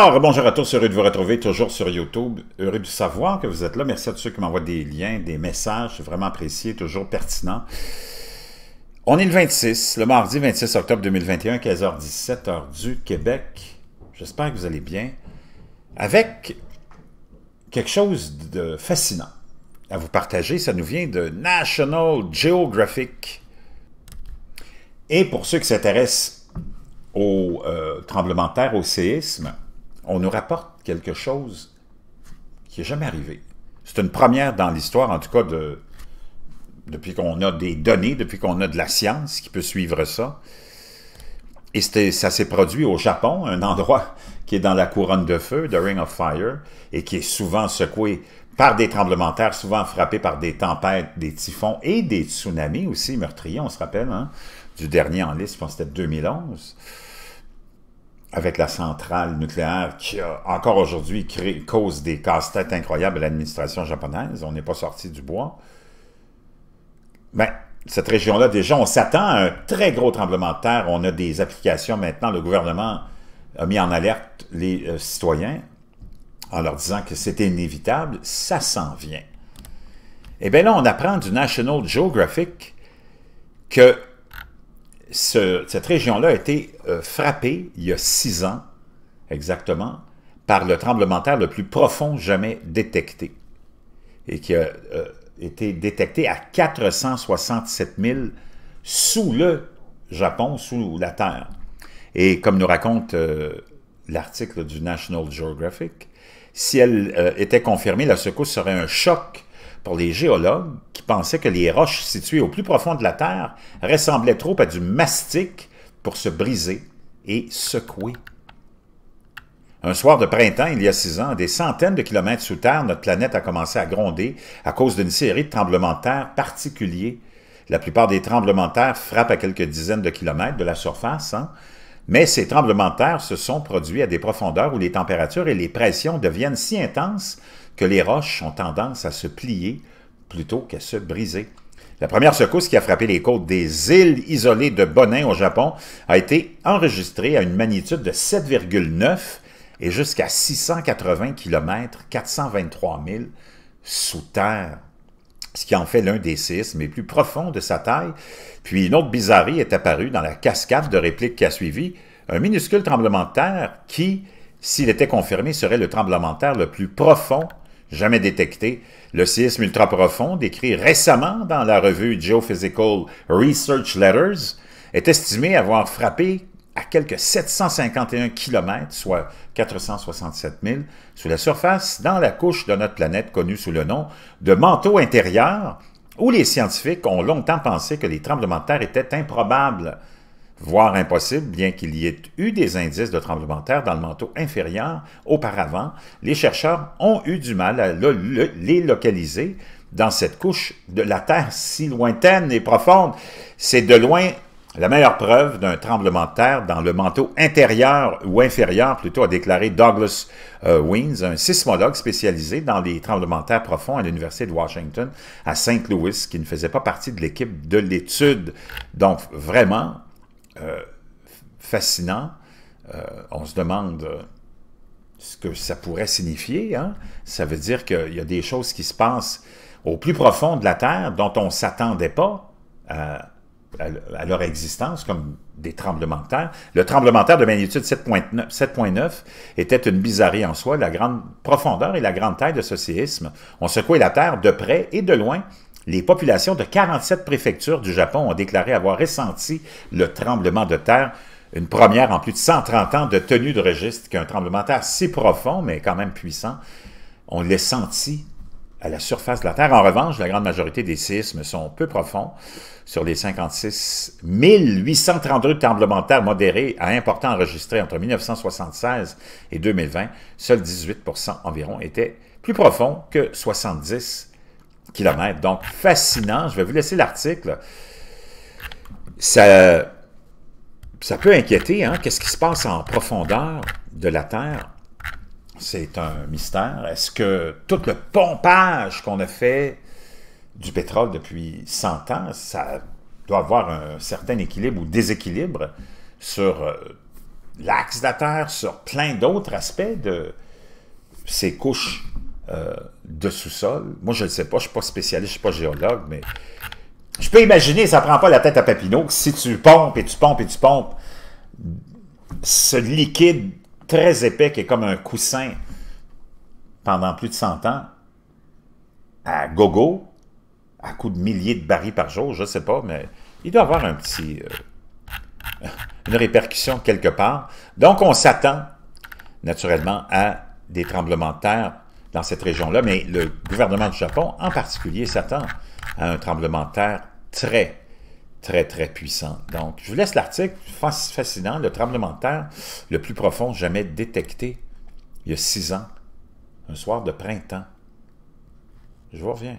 Alors, bonjour à tous, heureux de vous retrouver toujours sur YouTube. Heureux de savoir que vous êtes là. Merci à tous ceux qui m'envoient des liens, des messages. C'est vraiment apprécié, toujours pertinent. On est le 26, le mardi 26 octobre 2021, 15h17, heure du Québec. J'espère que vous allez bien. Avec quelque chose de fascinant à vous partager, ça nous vient de National Geographic. Et pour ceux qui s'intéressent au euh, tremblement de terre, au séisme, on nous rapporte quelque chose qui n'est jamais arrivé. C'est une première dans l'histoire, en tout cas, depuis qu'on a des données, depuis qu'on a de la science qui peut suivre ça. Et ça s'est produit au Japon, un endroit qui est dans la couronne de feu, The Ring of Fire, et qui est souvent secoué par des tremblements de terre, souvent frappé par des tempêtes, des typhons et des tsunamis aussi meurtriers, on se rappelle, hein, du dernier en liste, je pense que c'était 2011 avec la centrale nucléaire qui, a, encore aujourd'hui, cause des casse-têtes incroyables à l'administration japonaise. On n'est pas sorti du bois. Mais ben, cette région-là, déjà, on s'attend à un très gros tremblement de terre. On a des applications maintenant. Le gouvernement a mis en alerte les euh, citoyens en leur disant que c'était inévitable. Ça s'en vient. Et eh bien là, on apprend du National Geographic que cette région-là a été euh, frappée il y a six ans exactement par le tremblement de terre le plus profond jamais détecté et qui a euh, été détecté à 467 000 sous le Japon, sous la Terre. Et comme nous raconte euh, l'article du National Geographic, si elle était confirmée, la secousse serait un choc les géologues qui pensaient que les roches situées au plus profond de la Terre ressemblaient trop à du mastic pour se briser et secouer. Un soir de printemps, il y a six ans, des centaines de kilomètres sous terre, notre planète a commencé à gronder à cause d'une série de tremblements de terre particuliers. La plupart des tremblements de terre frappent à quelques dizaines de kilomètres de la surface, hein. mais ces tremblements de terre se sont produits à des profondeurs où les températures et les pressions deviennent si intenses que les roches ont tendance à se plier plutôt qu'à se briser. La première secousse qui a frappé les côtes des îles isolées de Bonin au Japon a été enregistrée à une magnitude de 7,9 et jusqu'à 680 km, 423 000 sous terre, ce qui en fait l'un des séismes les plus profonds de sa taille. Puis une autre bizarrerie est apparue dans la cascade de répliques qui a suivi, un minuscule tremblement de terre qui, s'il était confirmé, serait le tremblement de terre le plus profond jamais détecté. Le séisme ultra profond, décrit récemment dans la revue Geophysical Research Letters, est estimé avoir frappé à quelque 751 km, soit 467 000, sous la surface, dans la couche de notre planète connue sous le nom de manteau intérieur, où les scientifiques ont longtemps pensé que les tremblements de terre étaient improbables voire impossible, bien qu'il y ait eu des indices de tremblement de terre dans le manteau inférieur auparavant, les chercheurs ont eu du mal à les localiser dans cette couche de la Terre si lointaine et profonde. C'est de loin la meilleure preuve d'un tremblement de terre dans le manteau intérieur ou inférieur, plutôt, a déclaré Douglas euh, un sismologue spécialisé dans les tremblements de terre profonds à l'Université de Washington à Saint Louis, qui ne faisait pas partie de l'équipe de l'étude. Donc, vraiment, euh, fascinant. Euh, on se demande euh, ce que ça pourrait signifier. Hein. Ça veut dire qu'il y a des choses qui se passent au plus profond de la Terre dont on ne s'attendait pas à, leur existence, comme des tremblements de terre. Le tremblement de terre de magnitude 7.9 était une bizarrerie en soi, la grande profondeur et la grande taille de ce séisme On secouait la Terre de près et de loin, les populations de 47 préfectures du Japon ont déclaré avoir ressenti le tremblement de terre, une première en plus de 130 ans de tenue de registre qu'un tremblement de terre si profond, mais quand même puissant, on l'ait senti à la surface de la Terre. En revanche, la grande majorité des séismes sont peu profonds. Sur les 56 832 tremblements de terre modérés à importants enregistrés entre 1976 et 2020, seuls 18 environ étaient plus profonds que 70 donc, fascinant. Je vais vous laisser l'article. Ça, ça peut inquiéter, hein? Qu'est-ce qui se passe en profondeur de la Terre? C'est un mystère. Est-ce que tout le pompage qu'on a fait du pétrole depuis 100 ans, ça doit avoir un certain équilibre ou déséquilibre sur euh, l'axe de la Terre, sur plein d'autres aspects de ces couches euh, de sous-sol. Moi, je ne sais pas, je ne suis pas spécialiste, je ne suis pas géologue, mais je peux imaginer, ça ne prend pas la tête à Papineau, que si tu pompes et tu pompes et tu pompes, ce liquide très épais qui est comme un coussin pendant plus de 100 ans, à gogo, à coups de milliers de barils par jour, je ne sais pas, mais il doit avoir un petit... Euh, une répercussion quelque part. Donc, on s'attend naturellement à des tremblements de terre dans cette région-là, mais le gouvernement du Japon en particulier s'attend à un tremblement de terre très, très, très puissant. Donc, je vous laisse l'article, fascinant, le tremblement de terre le plus profond jamais détecté il y a six ans, un soir de printemps. Je vous reviens.